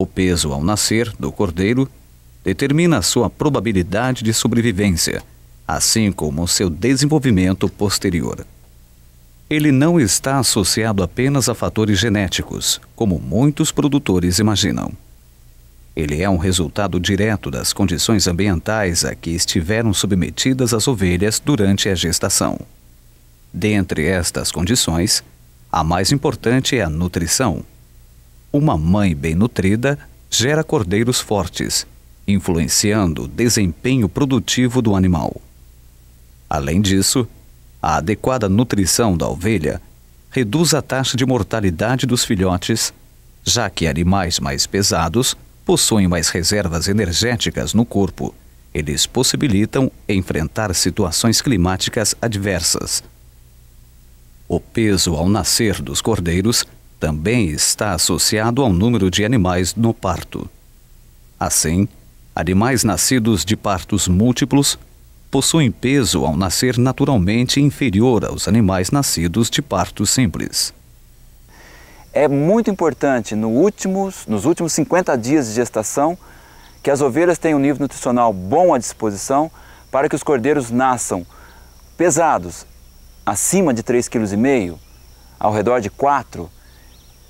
O peso ao nascer do cordeiro determina sua probabilidade de sobrevivência, assim como seu desenvolvimento posterior. Ele não está associado apenas a fatores genéticos, como muitos produtores imaginam. Ele é um resultado direto das condições ambientais a que estiveram submetidas as ovelhas durante a gestação. Dentre estas condições, a mais importante é a nutrição uma mãe bem nutrida gera cordeiros fortes, influenciando o desempenho produtivo do animal. Além disso, a adequada nutrição da ovelha reduz a taxa de mortalidade dos filhotes, já que animais mais pesados possuem mais reservas energéticas no corpo. Eles possibilitam enfrentar situações climáticas adversas. O peso ao nascer dos cordeiros também está associado ao número de animais no parto. Assim, animais nascidos de partos múltiplos possuem peso ao nascer naturalmente inferior aos animais nascidos de parto simples. É muito importante no últimos, nos últimos 50 dias de gestação que as ovelhas tenham um nível nutricional bom à disposição para que os cordeiros nasçam pesados, acima de 3,5 kg, ao redor de 4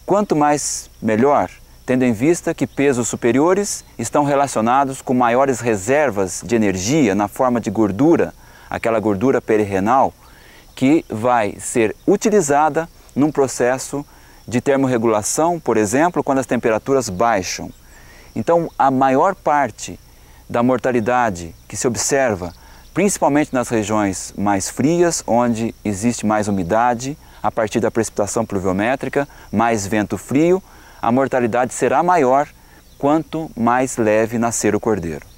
Quanto mais, melhor, tendo em vista que pesos superiores estão relacionados com maiores reservas de energia na forma de gordura, aquela gordura perirenal, que vai ser utilizada num processo de termorregulação, por exemplo, quando as temperaturas baixam. Então, a maior parte da mortalidade que se observa principalmente nas regiões mais frias, onde existe mais umidade a partir da precipitação pluviométrica, mais vento frio, a mortalidade será maior quanto mais leve nascer o cordeiro.